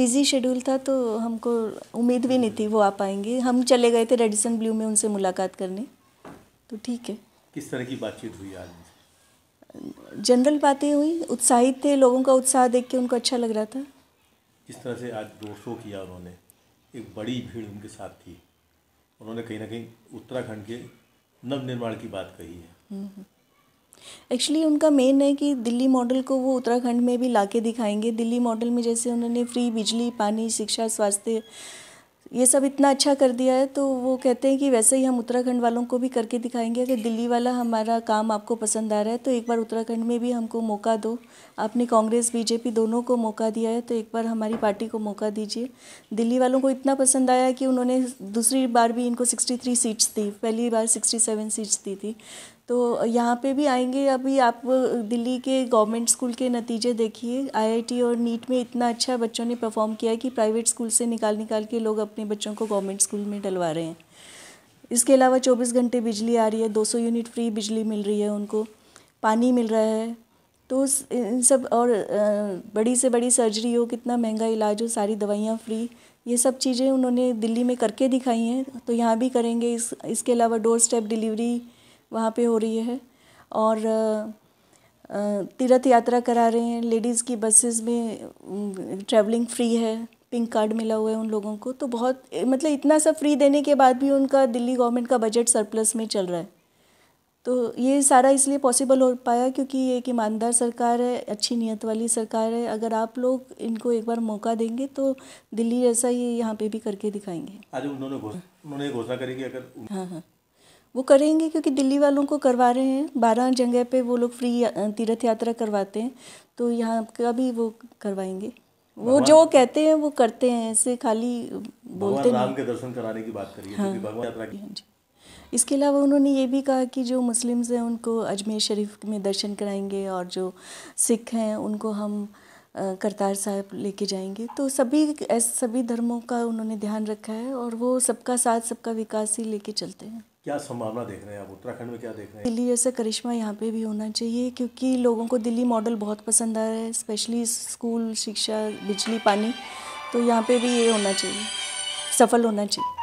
Busy schedule था तो हमको उम्मीद भी नहीं थी वो आ पाएंगे हम चले गए थे रेडिसन ब्लू में उनसे मुलाकात करने तो ठीक है किस तरह की बातचीत हुई आज जनरल बातें हुई उत्साहित थे लोगों का उत्साह देख के उनको अच्छा लग रहा था किस तरह से आज दो शो किया उन्होंने एक बड़ी भीड़ उनके साथ थी उन्होंने कहीं ना कहीं उत्तराखंड के नवनिर्माण की बात कही है हम्म, हम्म। एक्चुअली उनका मेन है कि दिल्ली मॉडल को वो उत्तराखंड में भी लाके दिखाएंगे दिल्ली मॉडल में जैसे उन्होंने फ्री बिजली पानी शिक्षा स्वास्थ्य ये सब इतना अच्छा कर दिया है तो वो कहते हैं कि वैसे ही हम उत्तराखंड वालों को भी करके दिखाएंगे अगर दिल्ली वाला हमारा काम आपको पसंद आ रहा है तो एक बार उत्तराखंड में भी हमको मौका दो आपने कांग्रेस बीजेपी दोनों को मौका दिया है तो एक बार हमारी पार्टी को मौका दीजिए दिल्ली वालों को इतना पसंद आया कि उन्होंने दूसरी बार भी इनको सिक्सटी थ्री सीट्स दी पहली बार सिक्सटी सेवन सीट्स दी थी तो यहाँ पे भी आएंगे अभी आप दिल्ली के गवर्नमेंट स्कूल के नतीजे देखिए आईआईटी और नीट में इतना अच्छा बच्चों ने परफॉर्म किया है कि प्राइवेट स्कूल से निकाल निकाल के लोग अपने बच्चों को गवर्नमेंट स्कूल में डलवा रहे हैं इसके अलावा 24 घंटे बिजली आ रही है 200 यूनिट फ्री बिजली मिल रही है उनको पानी मिल रहा है तो इन सब और बड़ी से बड़ी सर्जरी हो कितना महंगा इलाज हो सारी दवाइयाँ फ्री ये सब चीज़ें उन्होंने दिल्ली में करके दिखाई हैं तो यहाँ भी करेंगे इस इसके अलावा डोर स्टेप डिलीवरी वहाँ पे हो रही है और तीर्थ यात्रा करा रहे हैं लेडीज़ की बसेस में ट्रैवलिंग फ्री है पिंक कार्ड मिला हुआ है उन लोगों को तो बहुत मतलब इतना सब फ्री देने के बाद भी उनका दिल्ली गवर्नमेंट का बजट सरप्लस में चल रहा है तो ये सारा इसलिए पॉसिबल हो पाया क्योंकि ये एक ईमानदार सरकार है अच्छी नीयत वाली सरकार है अगर आप लोग इनको एक बार मौका देंगे तो दिल्ली जैसा ये यहाँ पे भी करके दिखाएंगे आज उन्होंने उन्होंने घोषणा करेंगे अगर हाँ हाँ वो करेंगे क्योंकि दिल्ली वालों को करवा रहे हैं बारह जगह पे वो लोग फ्री तीर्थ यात्रा करवाते हैं तो यहाँ का भी वो करवाएंगे वो जो कहते हैं वो करते हैं ऐसे खाली बोलते राम के दर्शन कराने की बात करिए हाँ, भगवान यात्रा हाँ जी इसके अलावा उन्होंने ये भी कहा कि जो मुस्लिम्स हैं उनको अजमेर शरीफ में दर्शन कराएंगे और जो सिख हैं उनको हम करतार साहब लेके जाएंगे तो सभी ऐसे सभी धर्मों का उन्होंने ध्यान रखा है और वो सबका साथ सबका विकास ही लेके चलते हैं क्या संभावना देख रहे हैं आप उत्तराखंड में क्या देख रहे हैं दिल्ली जैसा करिश्मा यहाँ पे भी होना चाहिए क्योंकि लोगों को दिल्ली मॉडल बहुत पसंद आ रहा है स्पेशली स्कूल शिक्षा बिजली पानी तो यहाँ पे भी ये होना चाहिए सफल होना चाहिए